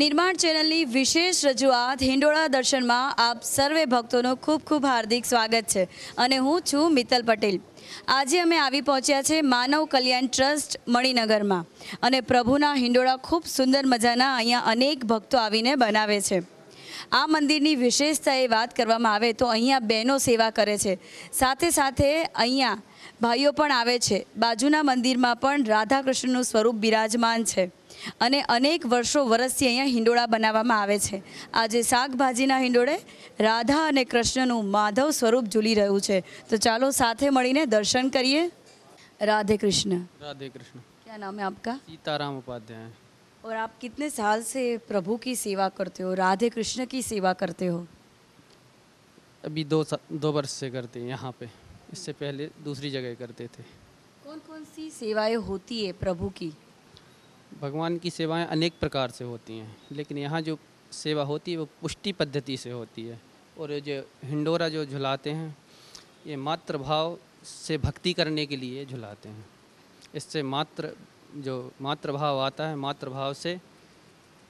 નિર્માણ ચેનલની વિશેષ રજૂઆત હિંડોળા દર્શનમાં આપ સર્વે ભક્તોનું ખૂબ ખૂબ હાર્દિક સ્વાગત છે અને હું છું મિત્તલ પટેલ આજે અમે આવી પહોંચ્યા છે માનવ કલ્યાણ ટ્રસ્ટ મણિનગરમાં અને પ્રભુના હિંડોળા ખૂબ સુંદર મજાના અહીંયા અનેક ભક્તો આવીને બનાવે છે આ મંદિરની વિશેષતા એ વાત કરવામાં આવે તો અહીંયા બહેનો સેવા કરે છે સાથે સાથે અહીંયા ભાઈઓ પણ આવે છે બાજુના મંદિરમાં પણ રાધાકૃષ્ણનું સ્વરૂપ બિરાજમાન છે अनेक અનેક वर्ष से अँ हिंडोड़ा बना આવે છે આજે શાકભાજીના હિંડોળે રાધા અને કૃષ્ણનું માધવ સ્વરૂપ ઝૂલી રહ્યું છે તો ચાલો સાથે મળીને दर्शन करिए राधे कृष्ण राधे कृष्ण क्या नाम है आपका सीताराम उपाध्याय और आप कितने साल से प्रभु की सेवा करते हो राधे कृष्ण की सेवा करते हो अभी दो दो वर्ष से करते हैं यहाँ पे इससे पहले दूसरी जगह करते थे कौन कौन सी सेवाएं होती है प्रभु की भगवान की सेवाएं अनेक प्रकार से होती हैं लेकिन यहाँ जो सेवा होती है वो पुष्टि पद्धति से होती है और जो हिंडोरा जो झुलाते हैं ये मातृभाव से भक्ति करने के लिए झुलाते हैं इससे मात्र जो मातृभाव आता है मातृभाव से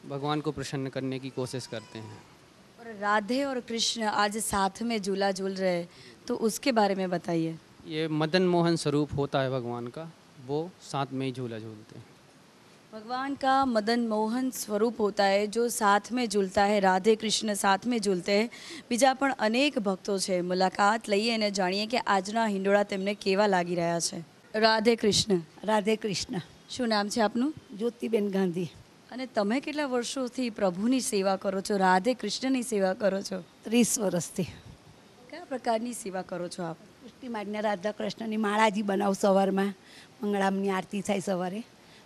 भगवान को प्रसन्न करने की कोशिश करते हैं और राधे और कृष्ण आज साथ में झूला झूल रहे तो उसके बारे में बताइए ये मदन मोहन स्वरूप होता है भगवान का वो साथ में ही झूला झूलते हैं ભગવાન કા મદન મોહન સ્વરૂપ હોતા है જો साथ में झूलता है રાધે કૃષ્ણ સાથ મેં ઝૂલતે બીજા પણ અનેક ભક્તો છે મુલાકાત લઈએ અને જાણીએ કે આજના હિંડોળા તેમને કેવા લાગી રહ્યા છે રાધે કૃષ્ણ રાધે કૃષ્ણ શું નામ છે આપનું જ્યોતિબેન ગાંધી અને તમે કેટલા વર્ષોથી પ્રભુની સેવા કરો છો રાધે કૃષ્ણની સેવા કરો છો ત્રીસ વર્ષથી કયા પ્રકારની સેવા કરો છો આપ કૃષ્ણ રાધા કૃષ્ણની માળાજી બનાવું સવારમાં મંગળામની આરતી થાય સવારે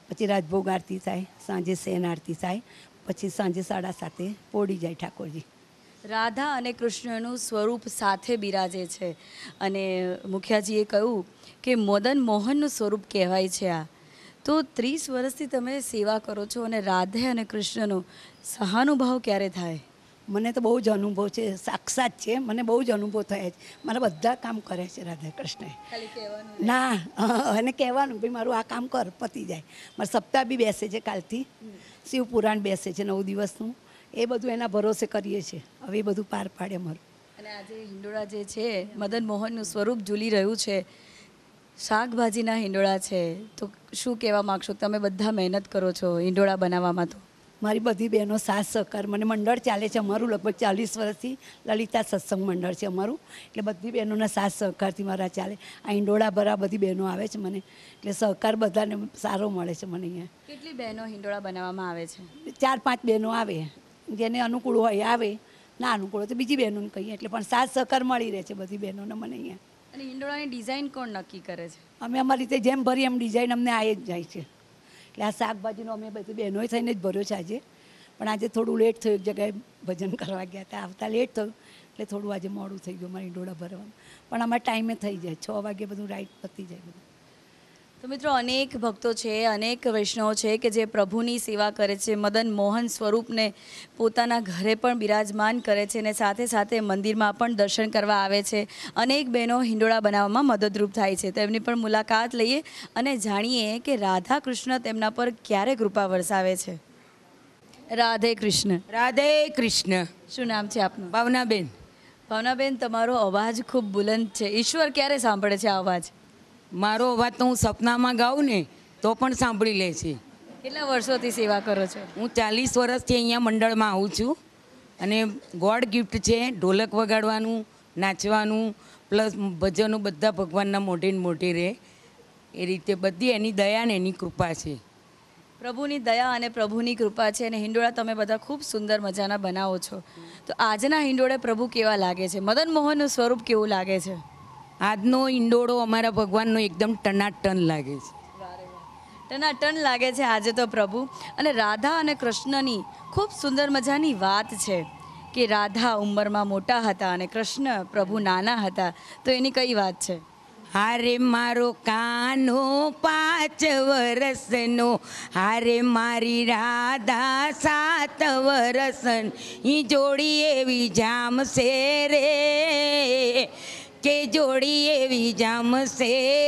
પછી રાજભોગ આરતી થાય સાંજે સેન આરતી થાય પછી સાંજે સાડા સાતે પોડી જાય ઠાકોરજી રાધા અને કૃષ્ણનું સ્વરૂપ સાથે બિરાજે છે અને મુખિયાજીએ કહ્યું કે મદન મોહનનું સ્વરૂપ કહેવાય છે આ તો ત્રીસ વર્ષથી તમે સેવા કરો છો અને રાધે અને કૃષ્ણનો સહાનુભાવ ક્યારે થાય મને તો બહુ જ અનુભવ છે સાક્ષાત છે મને બહુ જ અનુભવ થયા છે મારા બધા કામ કરે છે રાધા કૃષ્ણ ના અને કહેવાનું ભાઈ મારું આ કામ કર પતી જાય મારે સપ્તાહ બી બેસે છે કાલથી શિવપુરાણ બેસે છે નવ દિવસનું એ બધું એના ભરોસે કરીએ છીએ હવે એ બધું પાર પાડે મારું અને આજે હિંડોળા જે છે મદન મોહનનું સ્વરૂપ ઝૂલી રહ્યું છે શાકભાજીના હિંડોળા છે તો શું કહેવા માગશો તમે બધા મહેનત કરો છો હિંડોળા બનાવવામાં તો મારી બધી બહેનો સાથ સહકાર મને મંડળ ચાલે છે અમારું લગભગ ચાલીસ વર્ષથી લલિતા સત્સંગ મંડળ છે અમારું એટલે બધી બહેનોના સાથ સહકારથી મારા ચાલે આ અહીં ભરા બધી બહેનો આવે છે મને એટલે સહકાર બધાને સારો મળે છે મને અહીંયા કેટલી બહેનો હિંડોળા બનાવવામાં આવે છે ચાર પાંચ બહેનો આવે જેને અનુકૂળ હોય આવે ના અનુકૂળ હોય તો બીજી બહેનોને કહીએ એટલે પણ સાથ સહકાર મળી રહે છે બધી બહેનોને મને અહીંયા અને હિંડોળાની ડિઝાઇન કોણ નક્કી કરે છે અમે અમારી રીતે જેમ ભરીએ એમ ડિઝાઇન અમને આવી જ જાય છે એટલે આ શાકભાજીનો અમે બધું બહેનોએ થઈને જ ભર્યો છે આજે પણ આજે થોડું લેટ થયું એક જગ્યાએ ભજન કરવા ગયા હતા આવતા લેટ થયું એટલે થોડું આજે મોડું થઈ ગયું મારી ડોળા ભરવાનું પણ અમારા ટાઈમે થઈ જાય છ વાગે બધું રાઈટ પતી જાય બધું તો મિત્રો અનેક ભક્તો છે અનેક વૈષ્ણવો છે કે જે પ્રભુની સેવા કરે છે મદન મોહન સ્વરૂપને પોતાના ઘરે પણ બિરાજમાન કરે છે અને સાથે સાથે મંદિરમાં પણ દર્શન કરવા આવે છે અનેક બહેનો હિંડોળા બનાવવામાં મદદરૂપ થાય છે તેમની પણ મુલાકાત લઈએ અને જાણીએ કે રાધા કૃષ્ણ તેમના પર ક્યારે કૃપા વરસાવે છે રાધે કૃષ્ણ રાધે કૃષ્ણ શું નામ છે આપનું ભાવનાબેન ભાવનાબેન તમારો અવાજ ખૂબ બુલંદ છે ઈશ્વર ક્યારે સાંભળે છે આ અવાજ મારો અવાજ તો હું સપનામાં ગાઉં ને તો પણ સાંભળી લે છે કેટલા વર્ષોથી સેવા કરો છો હું ચાલીસ વર્ષથી અહીંયા મંડળમાં આવું છું અને ગોડ ગિફ્ટ છે ઢોલક વગાડવાનું નાચવાનું પ્લસ ભજનો બધા ભગવાનના મોઢે મોઢે રહે એ રીતે બધી એની દયા ને એની કૃપા છે પ્રભુની દયા અને પ્રભુની કૃપા છે અને હિંડોળા તમે બધા ખૂબ સુંદર મજાના બનાવો છો તો આજના હિંડોળે પ્રભુ કેવા લાગે છે મદન મોહનનું સ્વરૂપ કેવું લાગે છે આજનો ઈંડોળો અમારા ભગવાનનો એકદમ ટનાટન લાગે છે ટનાટન લાગે છે આજે તો પ્રભુ અને રાધા અને કૃષ્ણની ખૂબ સુંદર મજાની વાત છે કે રાધા ઉંમરમાં મોટા હતા અને કૃષ્ણ પ્રભુ નાના હતા તો એની કઈ વાત છે હારે મારો કાનો પાંચ વરસનો હારે મારી રાધા સાત વરસન ઈ જોડી એવી જામશે રે કે જોડી એવી જામશે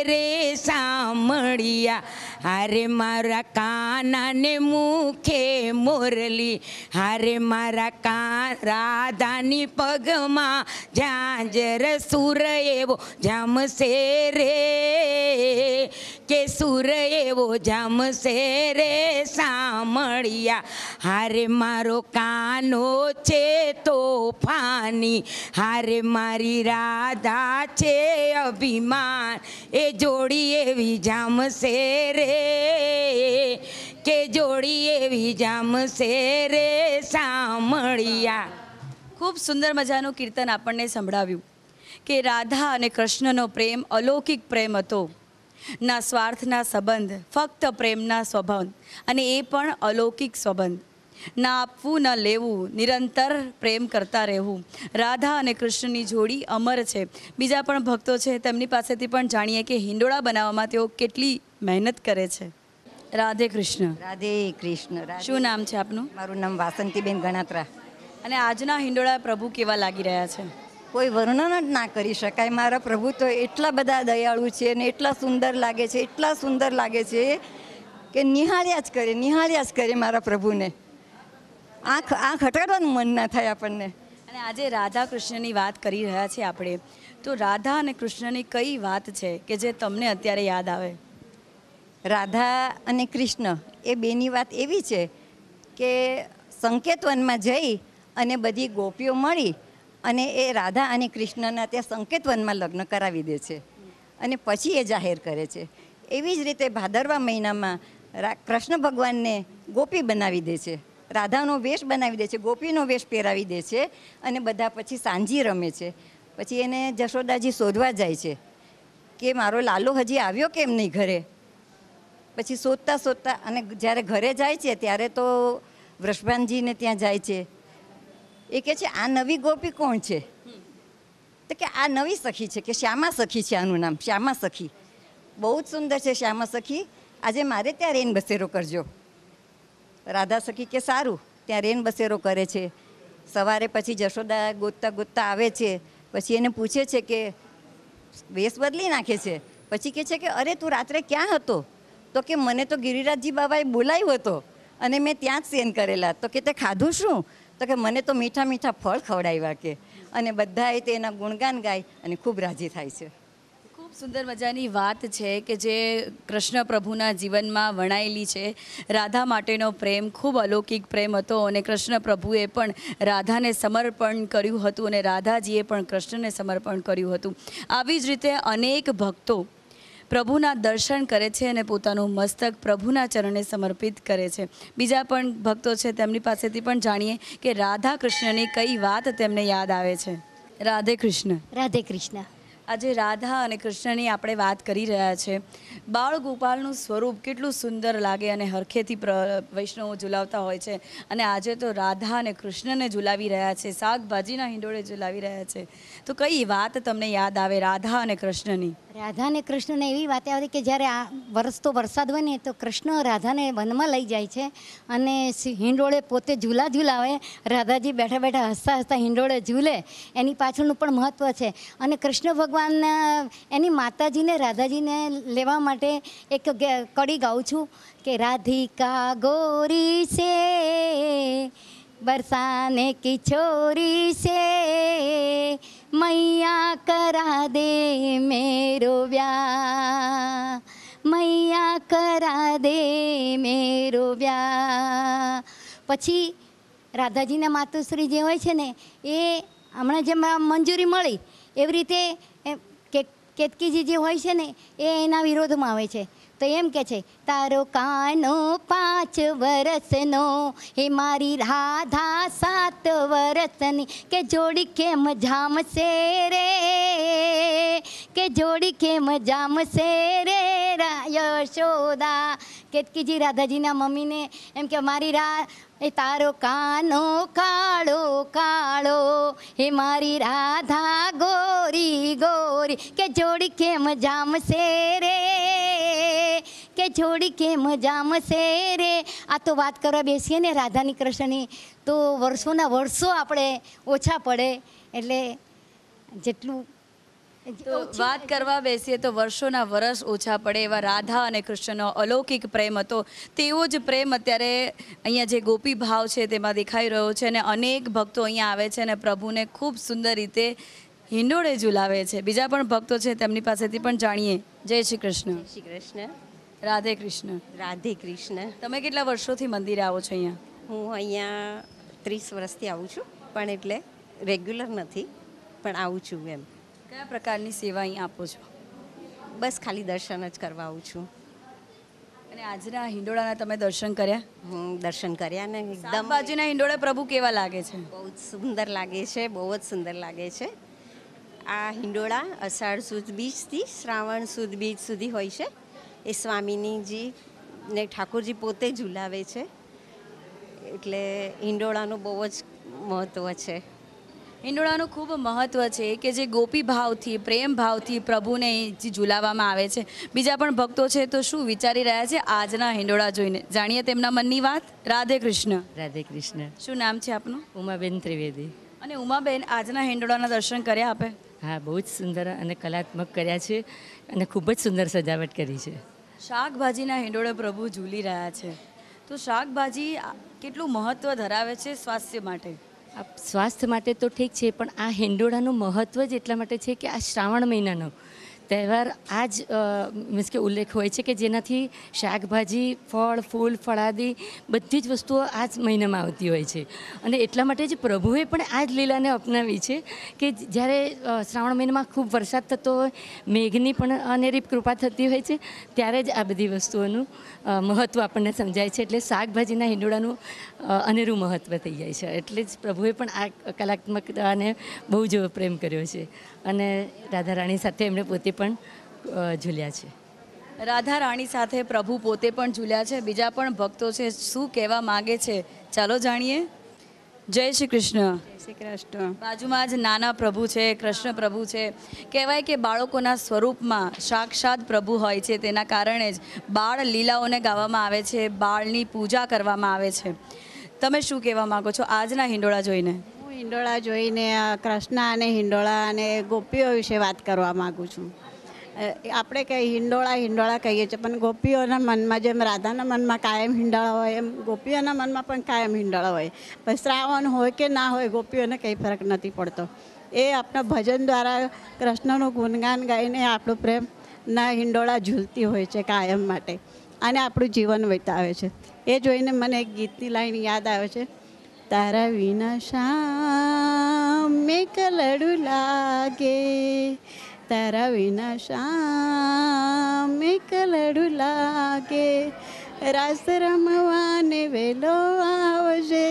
રે સામળિયા હારે મારા કાનાને મુખે મોરલી હારે મારા કાન રાધાની પગમાં ઝાંઝર સુર એવો જામશે રે કે સુર એવો જામશે રે સામળિયા હારે મારો કાનો છે તોફાની હારે મારી રાધા છે અભિમાન એ જોડી એવી જામશે રે કે જોડી એવી જામશે રે સામળિયા ખૂબ સુંદર મજાનું કીર્તન આપણને સંભળાવ્યું કે રાધા અને કૃષ્ણનો પ્રેમ અલૌકિક પ્રેમ હતો ના સ્વાર્થના સંબંધ ફક્ત પ્રેમના સંબંધ અને એ પણ અલૌકિક સંબંધ ના આપવું ન લેવું નિરંતર પ્રેમ કરતા રહેવું રાધા અને કૃષ્ણની જોડી અમર છે બીજા પણ ભક્તો છે તેમની પાસેથી પણ જાણીએ કે હિંડોળા બનાવવામાં તેઓ કેટલી મહેનત કરે છે રાધે કૃષ્ણ રાધે કૃષ્ણ શું નામ છે આપનું મારું નામ વાસંતીબેન ગણાત્રા અને આજના હિંડોળા પ્રભુ કેવા લાગી રહ્યા છે કોઈ વર્ણન જ ના કરી શકાય મારા પ્રભુ તો એટલા બધા દયાળુ છે અને એટલા સુંદર લાગે છે એટલા સુંદર લાગે છે કે નિહાળ્યા જ કરે નિહાળ્યા જ કરે મારા પ્રભુને આંખ આંખ હટાડવાનું મન ના થાય આપણને અને આજે રાધા કૃષ્ણની વાત કરી રહ્યા છીએ આપણે તો રાધા અને કૃષ્ણની કઈ વાત છે કે જે તમને અત્યારે યાદ આવે રાધા અને કૃષ્ણ એ બેની વાત એવી છે કે સંકેતવનમાં જઈ અને બધી ગોપીઓ મળી અને એ રાધા અને કૃષ્ણના ત્યાં સંકેતવનમાં લગ્ન કરાવી દે છે અને પછી એ જાહેર કરે છે એવી જ રીતે ભાદરવા મહિનામાં કૃષ્ણ ભગવાનને ગોપી બનાવી દે છે રાધાનો વેશ બનાવી દે છે ગોપીનો વેશ પહેરાવી દે છે અને બધા પછી સાંજી રમે છે પછી એને જશોદાજી શોધવા જાય છે કે મારો લાલો હજી આવ્યો કેમ નહીં ઘરે પછી શોધતા શોધતા અને જ્યારે ઘરે જાય છે ત્યારે તો વૃષભાનજીને ત્યાં જાય છે એ કહે છે આ નવી ગોપી કોણ છે તો કે આ નવી સખી છે કે શ્યામા સખી છે આનું નામ શ્યામા સખી બહુ જ સુંદર છે શ્યામા સખી આજે મારે ત્યાં રેન બસેરો કરજો રાધા સખી કે સારું ત્યાં રેન બસેરો કરે છે સવારે પછી જશોદા ગોતતા ગોતતા આવે છે પછી એને પૂછે છે કે વેશ બદલી નાખે છે પછી કહે છે કે અરે તું રાત્રે ક્યાં હતો તો કે મને તો ગિરિરાજજી બાબાએ બોલાવ્યો હતો અને મેં ત્યાં જ સેન કરેલા તો કે તે ખાધું શું તો કે મને તો મીઠા મીઠા ફળ ખવડાવ્યા કે અને બધાએ તેના ગુણગાન ગાય અને ખૂબ રાજી થાય છે ખૂબ સુંદર મજાની વાત છે કે જે કૃષ્ણ પ્રભુના જીવનમાં વણાયેલી છે રાધા માટેનો પ્રેમ ખૂબ અલૌકિક પ્રેમ હતો અને કૃષ્ણ પ્રભુએ પણ રાધાને સમર્પણ કર્યું હતું અને રાધાજીએ પણ કૃષ્ણને સમર્પણ કર્યું હતું આવી જ રીતે અનેક ભક્તો પ્રભુના દર્શન કરે છે અને પોતાનું મસ્તક પ્રભુના ચરણે સમર્પિત કરે છે બીજા પણ ભક્તો છે તેમની પાસેથી પણ જાણીએ કે રાધા કૃષ્ણની કઈ વાત તેમને યાદ આવે છે રાધે કૃષ્ણ રાધે કૃષ્ણ આજે રાધા અને કૃષ્ણની આપણે વાત કરી રહ્યા છે બાળ ગોપાલનું સ્વરૂપ કેટલું સુંદર લાગે અને હરખેથી વૈષ્ણવો ઝુલાવતા હોય છે અને આજે તો રાધા અને કૃષ્ણને ઝુલાવી રહ્યા છે શાકભાજીના હિંડોળે ઝુલાવી રહ્યા છે તો કઈ વાત તમને યાદ આવે રાધા અને કૃષ્ણની રાધા અને કૃષ્ણને એવી વાત આવે કે જ્યારે આ વરસ તો વરસાદ હોય ને તો કૃષ્ણ રાધાને વનમાં લઈ જાય છે અને હિંડોળે પોતે ઝૂલા ઝૂલાવે રાધાજી બેઠા બેઠા હસતા હસતા હિંડોળે ઝૂલે એની પાછળનું પણ મહત્ત્વ છે અને કૃષ્ણ ભગવાન ભગવાન એની માતાજીને રાધાજીને લેવા માટે એક કડી ગાઉં છું કે રાધિકા ગોરી છે બરસાને की છોરી છે મૈયા કરા દે मेरो ब्याह મૈયા કરા દે मेरो ब्याह પછી રાધાજીના માતુશ્રી જે હોય છે ને એ હમણાં જે મંજૂરી મળી એવી રીતે કેતકીજી જે હોય છે ને એ એના વિરોધમાં આવે છે તો એમ કે છે તારો કાનો પાંચ વરસનો હે મારી રાધા સાત વરસની કે જોડી કેમ જામશે રે કે જોડી કેમ જામશે રે યશોદા કેતકીજી રાધાજીના મમ્મીને એમ કે મારી રા એ તારો કાનો કાળો કાળો હે મારી રાધા ગોરી ગોરી કે જોડી કેમ જામશે રે કે જોડી કેમ જામશે રે આ તો વાત કરવા બેસીએ ને રાધાની કૃષ્ણની તો વર્ષોના વર્ષો આપણે ઓછા પડે એટલે જેટલું તો વાત કરવા બેસીએ તો વર્ષોના વર્ષ ઓછા પડે એવા રાધા અને કૃષ્ણનો અલૌકિક પ્રેમ હતો તેવો જ પ્રેમ અત્યારે અહીંયા જે ગોપી ભાવ છે તેમાં દેખાઈ રહ્યો છે અને અનેક ભક્તો અહીંયા આવે છે અને પ્રભુને ખૂબ સુંદર રીતે હિંડોળે ઝુલાવે છે બીજા પણ ભક્તો છે તેમની પાસેથી પણ જાણીએ જય શ્રી કૃષ્ણ શ્રી કૃષ્ણ રાધે કૃષ્ણ રાધે કૃષ્ણ તમે કેટલા વર્ષોથી મંદિરે આવો છો અહીંયા હું અહીંયા ત્રીસ વર્ષથી આવું છું પણ એટલે રેગ્યુલર નથી પણ આવું છું એમ કયા પ્રકારની સેવા અહીં આપો છો બસ ખાલી દર્શન જ કરવા આવું છું અને આજના હિંડોળાના તમે દર્શન કર્યા હું દર્શન કર્યા ને એકદમ બાજુના હિંડોળા પ્રભુ કેવા લાગે છે બહુ જ સુંદર લાગે છે બહુ જ સુંદર લાગે છે આ હિંડોળા અષાઢ સુદ બીજથી શ્રાવણ સુદ બીજ સુધી હોય છે એ સ્વામીનીજી ને ઠાકોરજી પોતે ઝુલાવે છે એટલે હિંડોળાનું બહુ જ મહત્ત્વ છે હિંડોળાનું ખૂબ મહત્ત્વ છે કે જે ગોપી ભાવથી પ્રેમ ભાવથી પ્રભુને જે ઝુલાવવામાં આવે છે બીજા પણ ભક્તો છે તો શું વિચારી રહ્યા છે આજના હિંડોળા જોઈને જાણીએ તેમના મનની વાત રાધે કૃષ્ણ રાધે કૃષ્ણ શું નામ છે આપનું ઉમાબેન ત્રિવેદી અને ઉમાબેન આજના હિંડોળાના દર્શન કર્યા આપે હા બહુ જ સુંદર અને કલાત્મક કર્યા છે અને ખૂબ જ સુંદર સજાવટ કરી છે શાકભાજીના હિંડોળે પ્રભુ ઝૂલી રહ્યા છે તો શાકભાજી કેટલું મહત્ત્વ ધરાવે છે સ્વાસ્થ્ય માટે સ્વાસ્થ્ય માટે તો ઠીક છે પણ આ હિંડોળાનું મહત્ત્વ જ એટલા માટે છે કે આ શ્રાવણ મહિનાનો તહેવાર આ જ મીન્સ કે ઉલ્લેખ હોય છે કે જેનાથી શાકભાજી ફળ ફૂલ ફળાદી બધી જ વસ્તુઓ આ જ મહિનામાં આવતી હોય છે અને એટલા માટે જ પ્રભુએ પણ આ જ લીલાને અપનાવી છે કે જ્યારે શ્રાવણ મહિનામાં ખૂબ વરસાદ થતો હોય મેઘની પણ અનેરી કૃપા થતી હોય છે ત્યારે જ આ બધી વસ્તુઓનું મહત્ત્વ આપણને સમજાય છે એટલે શાકભાજીના હિંડોળાનું અનેરું મહત્ત્વ થઈ જાય છે એટલે જ પ્રભુએ પણ આ કલાત્મકતાને બહુ જ પ્રેમ કર્યો છે અને રાધારાણી સાથે એમણે પોતે પણ ઝૂલ્યા છે રાધા રાણી સાથે પ્રભુ પોતે પણ ઝૂલ્યા છે બીજા પણ ભક્તો છે શું કહેવા માગે છે ચાલો જાણીએ જય શ્રી કૃષ્ણ બાજુમાં જ નાના પ્રભુ છે કૃષ્ણ પ્રભુ છે કહેવાય કે બાળકોના સ્વરૂપમાં સાક્ષાત પ્રભુ હોય છે તેના કારણે જ બાળ લીલાઓને ગાવામાં આવે છે બાળની પૂજા કરવામાં આવે છે તમે શું કહેવા માગો છો આજના હિંડોળા જોઈને હિંડોળા જોઈને કૃષ્ણ અને હિંડોળા અને ગોપીઓ વિશે વાત કરવા માગું છું આપણે કંઈ હિંડોળા હિંડોળા કહીએ છીએ પણ ગોપીઓના મનમાં જેમ રાધાના મનમાં કાયમ હિંડોળા હોય એમ ગોપીઓના મનમાં પણ કાયમ હિંડોળા હોય પણ શ્રાવણ હોય કે ના હોય ગોપીઓને કંઈ ફરક નથી પડતો એ આપણા ભજન દ્વારા કૃષ્ણનું ગુણગાન ગાઈને આપણો પ્રેમ ના હિંડોળા ઝૂલતી હોય છે કાયમ માટે અને આપણું જીવન વિતાવે છે એ જોઈને મને એક ગીતની લાઈન યાદ આવે છે તારા વિના શામ કલડુ લાગે તારા વિના શામ કલડું લાગે રાસ રમવાને વેલો આવજે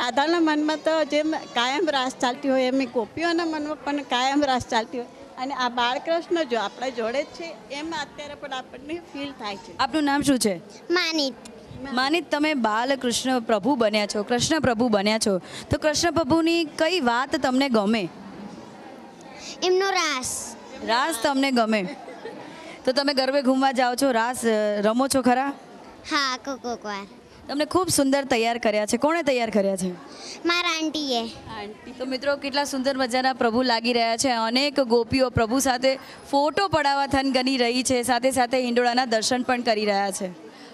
રાધાના મનમાં તો જેમ કાયમ રાસ ચાલતી હોય એમ ગોપીઓના મનમાં પણ કાયમ રાસ ચાલતી હોય અને આ બાળકૃષ્ણ જો આપણા જોડે છે એમ અત્યારે પણ આપણને ફીલ થાય છે આપનું નામ શું છે માનિત માની તમે બાલકૃષ્ણ પ્રભુ બન્યા છો કૃષ્ણ પ્રભુ બન્યા છો તો કૃષ્ણ પ્રભુની કઈ વાત તમને ગમે એમનો રાસ રાસ તમને ગમે તો તમે ગરબે ઘૂમવા જાઓ છો રાસ રમો છો ખરા હા કોક વાર તમને ખૂબ સુંદર તૈયાર કર્યા છે કોણે તૈયાર કર્યા છે મારા આંટીએ આંટી તો મિત્રો કેટલા સુંદર મજાના પ્રભુ લાગી રહ્યા છે અનેક ગોપીઓ પ્રભુ સાથે ફોટો પડાવવા થન ગની રહી છે સાથે સાથે હિંડોળાના દર્શન પણ કરી રહ્યા છે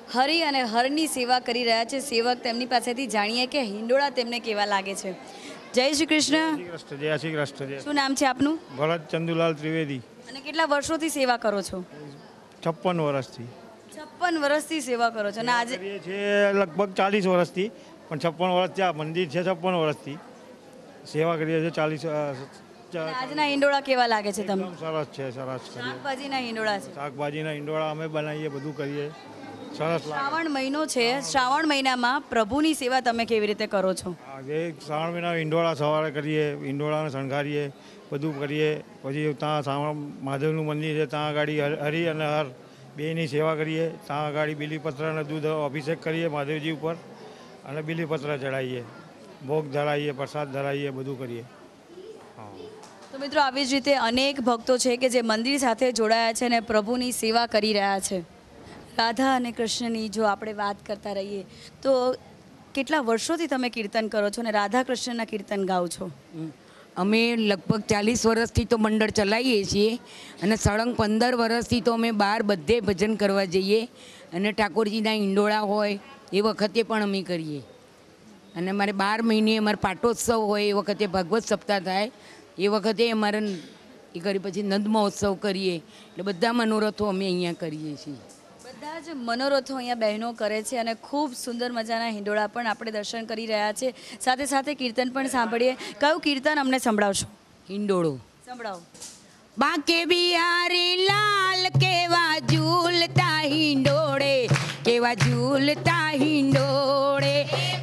હરિ અને હરની સેવા કરી રહ્યા છે સેવક તેમની પાસેથી જાણીએ કે હિંડોળા તેમને કેવા લાગે છે જય શ્રી કૃષ્ણ જય શ્રી કૃષ્ણ શું નામ છે આપનું ભરત ચંદુલાલ ત્રિવેદી અને કેટલા વર્ષોથી સેવા કરો છો છપ્પન વર્ષથી છપ્પન વર્ષથી સેવા કરો છો અને આજે છે લગભગ ચાલીસ વર્ષથી પણ છપ્પન વર્ષ આ મંદિર છે છપ્પન વર્ષથી સેવા કરીએ છીએ ચાલીસ આજના હિંડોળા કેવા લાગે છે તમને સરસ છે સરસ શાકભાજીના હિંડોળા છે શાકભાજીના હિંડોળા અમે બનાવીએ બધું કરીએ સરસ શ્રાવણ મહિનો છે શ્રાવણ મહિનામાં પ્રભુની સેવા તમે કેવી રીતે કરો છો જે શ્રાવણ મહિના ઈંડોળા સવારે કરીએ ઈંડોળાને શણગારીએ બધું કરીએ પછી ત્યાં શ્રાવણ મહાદેવનું મંદિર છે ત્યાં આગળ હરિ અને હર બેની સેવા કરીએ ત્યાં આગળ બીલીપત્ર અને દૂધ અભિષેક કરીએ મહાદેવજી ઉપર અને બિલીપત્ર ચડાવીએ ભોગ ધરાવીએ પ્રસાદ ધરાવીએ બધું કરીએ તો મિત્રો આવી જ રીતે અનેક ભક્તો છે કે જે મંદિર સાથે જોડાયા છે અને પ્રભુની સેવા કરી રહ્યા છે રાધા અને કૃષ્ણની જો આપણે વાત કરતા રહીએ તો કેટલા વર્ષોથી તમે કીર્તન કરો છો અને રાધા કૃષ્ણના કીર્તન ગાઓ છો અમે લગભગ ચાલીસ વર્ષથી તો મંડળ ચલાવીએ છીએ અને સળંગ પંદર વર્ષથી તો અમે બહાર બધે ભજન કરવા જઈએ અને ઠાકોરજીના ઈંડોળા હોય એ વખતે પણ અમે કરીએ અને અમારે બાર મહિને અમારે પાટોત્સવ હોય એ વખતે ભગવત સપ્તાહ થાય એ વખતે અમારે એ કરી પછી નંદ મહોત્સવ કરીએ એટલે બધા મનોરથો અમે અહીંયા કરીએ છીએ બધા જ મનોરથો અહીંયા બહેનો કરે છે અને ખૂબ સુંદર મજાના હિંડોળા પણ આપણે દર્શન કરી રહ્યા છે સાથે સાથે કીર્તન પણ સાંભળીએ કયું કીર્તન અમને સંભળાવશો હિંડોળું સંભળાવો બાકે બિહારી લાલ કેવા ઝૂલતા હિંડોળે કેવા ઝૂલતા હિંડોળે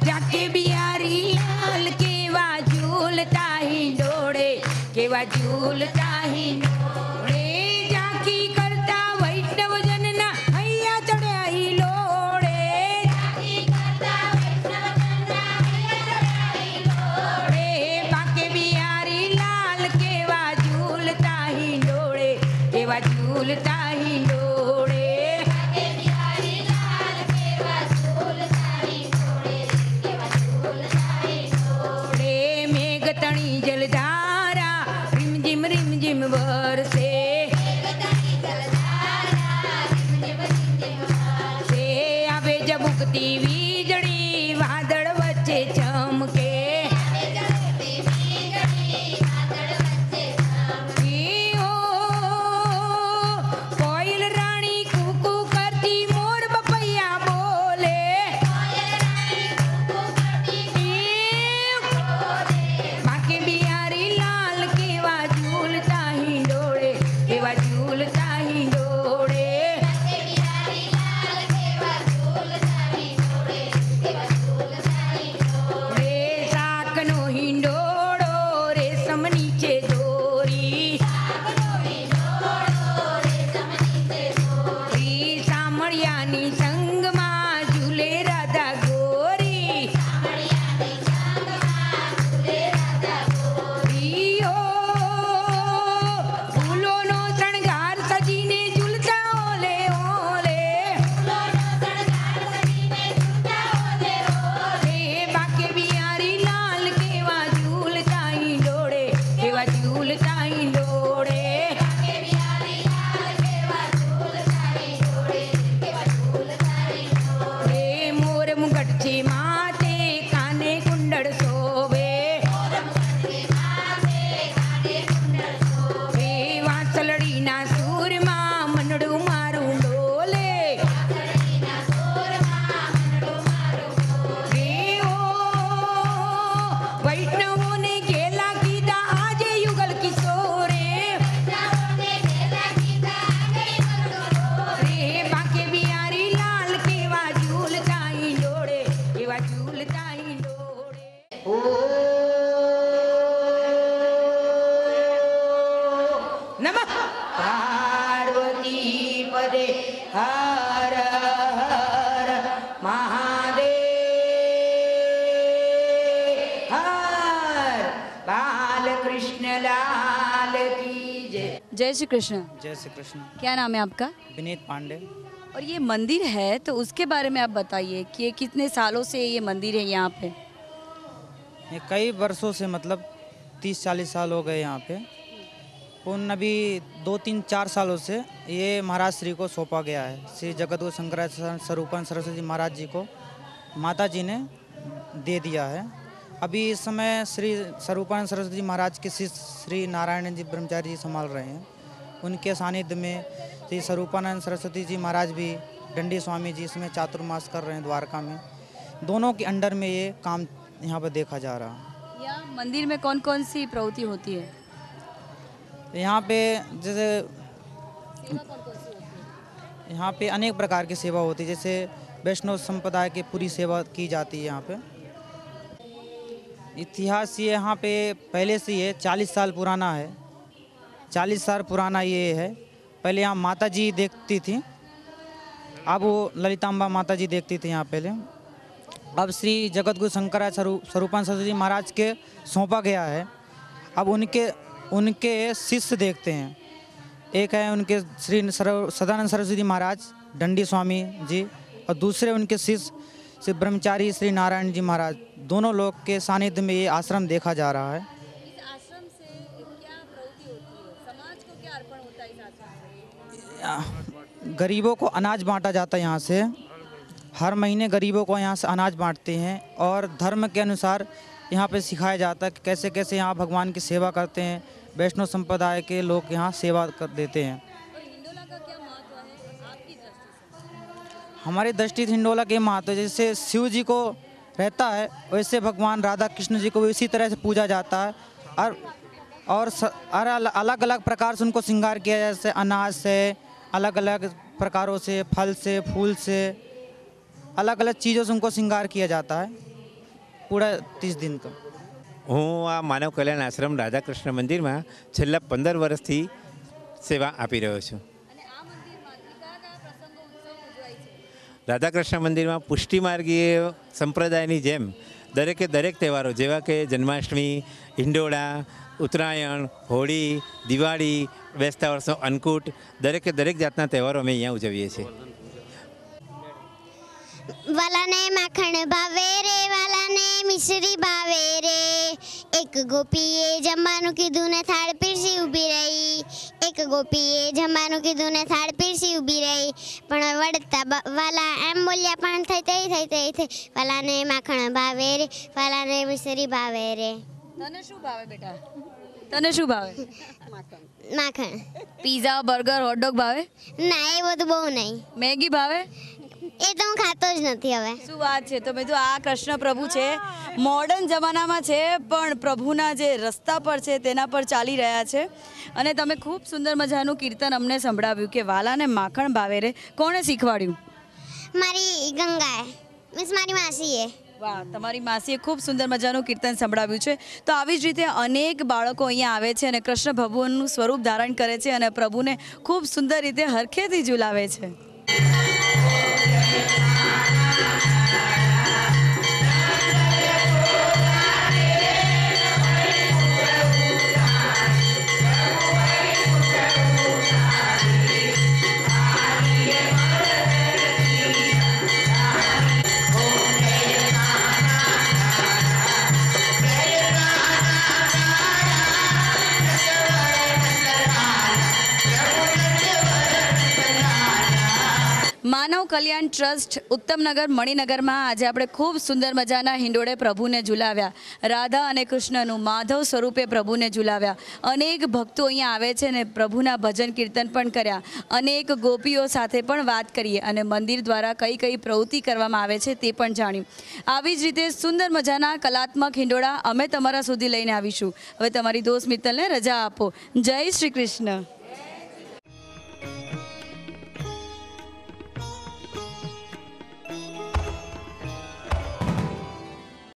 બાકે બિહારી લાલ કેવા ઝૂલતા હિંડોળે કેવા ઝૂલતા હિંડોળે Gracias. जय श्री कृष्ण जय श्री कृष्ण क्या नाम है आपका विनीत पांडे और ये मंदिर है तो उसके बारे में आप बताइए कि ये कितने सालों से ये मंदिर है यहाँ पे ये कई वर्षों से मतलब तीस चालीस साल हो गए यहाँ पे उन अभी दो तीन चार सालों से ये महाराज श्री को सौंपा गया है श्री जगत शंकराचार्य स्वरूपन सरस्वती महाराज जी को माता जी ने दे दिया है अभी इस समय श्री स्वरूपानंद सरस्वती महाराज के श्री नारायण जी ब्रह्मचारी जी संभाल रहे हैं उनके सानिध्य में श्री स्वरूपानंद सरस्वती जी महाराज भी डंडी स्वामी जी इसमें चातुर्मास कर रहे हैं द्वारका में दोनों के अंडर में ये काम यहाँ पर देखा जा रहा है मंदिर में कौन कौन सी प्रवृत्ति होती है यहाँ पे जैसे यहाँ पे अनेक प्रकार की सेवा होती है जैसे वैष्णव संप्रदाय की पूरी सेवा की जाती है यहाँ पे इतिहास ये यहाँ पे पहले से ही है चालीस साल पुराना है चालीस साल पुराना ये है पहले यहाँ माता जी देखती थी अब वो ललितांबा माता जी देखती थी यहाँ पहले अब श्री जगत गुरु शंकराचार्य स्वरूपान सरस्वती महाराज के सौंपा गया है अब उनके उनके शिष्य देखते हैं एक है उनके श्री सदानंद सरस्वती महाराज डंडी स्वामी जी और दूसरे उनके शिष्य श्री ब्रह्मचारी श्री नारायण जी महाराज दोनों लोग के सानिध्य में ये आश्रम देखा जा रहा है गरीबों को अनाज बांटा जाता है यहाँ से हर महीने गरीबों को यहाँ से अनाज बांटते हैं और धर्म के अनुसार यहाँ पे सिखाया जाता है कि कैसे कैसे यहाँ भगवान की सेवा करते हैं वैष्णव संप्रदाय के लोग यहाँ सेवा कर देते हैं हमारी दृष्टि हिंडोला के महत्व जैसे शिव जी को रहता है वैसे भगवान राधा कृष्ण जी को भी इसी तरह से पूजा जाता है और और अलग अलग प्रकार से उनको श्रृंगार किया जाता है अनाज से अलग अलग प्रकारों से फल से फूल से अलग अलग चीज़ों से उनको श्रृंगार किया जाता है પૂરા ત્રીસ દિન તો હું આ માનવ કલ્યાણ આશ્રમ રાધાકૃષ્ણ મંદિરમાં છેલ્લા પંદર વર્ષથી સેવા આપી રહ્યો છું રાધાકૃષ્ણ મંદિરમાં પુષ્ટિમાર્ગીય સંપ્રદાયની જેમ દરેકે દરેક તહેવારો જેવા કે જન્માષ્ટમી હિંડોળા ઉત્તરાયણ હોળી દિવાળી બેસતા વર્ષો અન્નકૂટ દરેકે દરેક જાતના તહેવારો અમે અહીંયા ઉજવીએ છીએ વાલાને માખણ ભાવે રે વાલાને મિશ્રી ભાવે રે એક ગોપીએ જમવાનું કીધું ને થાળ પીરસી ઊભી રહી એક ગોપીએ જમવાનું કીધું ને થાળ પીરસી ઊભી રહી પણ વળતા વાલા એમ બોલ્યા પણ થઈ થઈ થઈ થઈ થઈ વાલાને માખણ ભાવે રે વાલાને મિશ્રી ભાવે રે તને શું ભાવે બેટા તને શું ભાવે નાખણ પીઝા બર્ગર હોટડોગ ભાવે ના એ બધું બહુ નહીં મેગી ભાવે એ તો હું ખાતો જ નથી હવે શું વાત છે તો મેં તો આ કૃષ્ણ પ્રભુ છે મોડર્ન જમાનામાં છે પણ પ્રભુના જે રસ્તા પર છે તેના પર ચાલી રહ્યા છે અને તમે ખૂબ સુંદર મજાનું કીર્તન અમને સંભળાવ્યું કે વાલાને માખણ ભાવે રે કોણે શીખવાડ્યું મારી ગંગાએ મીન્સ મારી માસીએ વાહ તમારી માસીએ ખૂબ સુંદર મજાનું કીર્તન સંભળાવ્યું છે તો આવી જ રીતે અનેક બાળકો અહીંયા આવે છે અને કૃષ્ણ ભગવાનનું સ્વરૂપ ધારણ કરે છે અને પ્રભુને ખૂબ સુંદર રીતે હરખેથી ઝુલાવે છે કલ્યાણ ટ્રસ્ટ ઉત્તમનગર મણિનગરમાં આજે આપણે ખૂબ સુંદર મજાના હિંડોળે પ્રભુને ઝુલાવ્યા રાધા અને કૃષ્ણનું માધવ સ્વરૂપે પ્રભુને ઝુલાવ્યા અનેક ભક્તો અહીંયા આવે છે ને પ્રભુના ભજન કીર્તન પણ કર્યા અનેક ગોપીઓ સાથે પણ વાત કરીએ અને મંદિર દ્વારા કઈ કઈ પ્રવૃત્તિ કરવામાં આવે છે તે પણ જાણ્યું આવી જ રીતે સુંદર મજાના કલાત્મક હિંડોળા અમે તમારા સુધી લઈને આવીશું હવે તમારી દોસ્ત મિત્તલને રજા આપો જય શ્રી કૃષ્ણ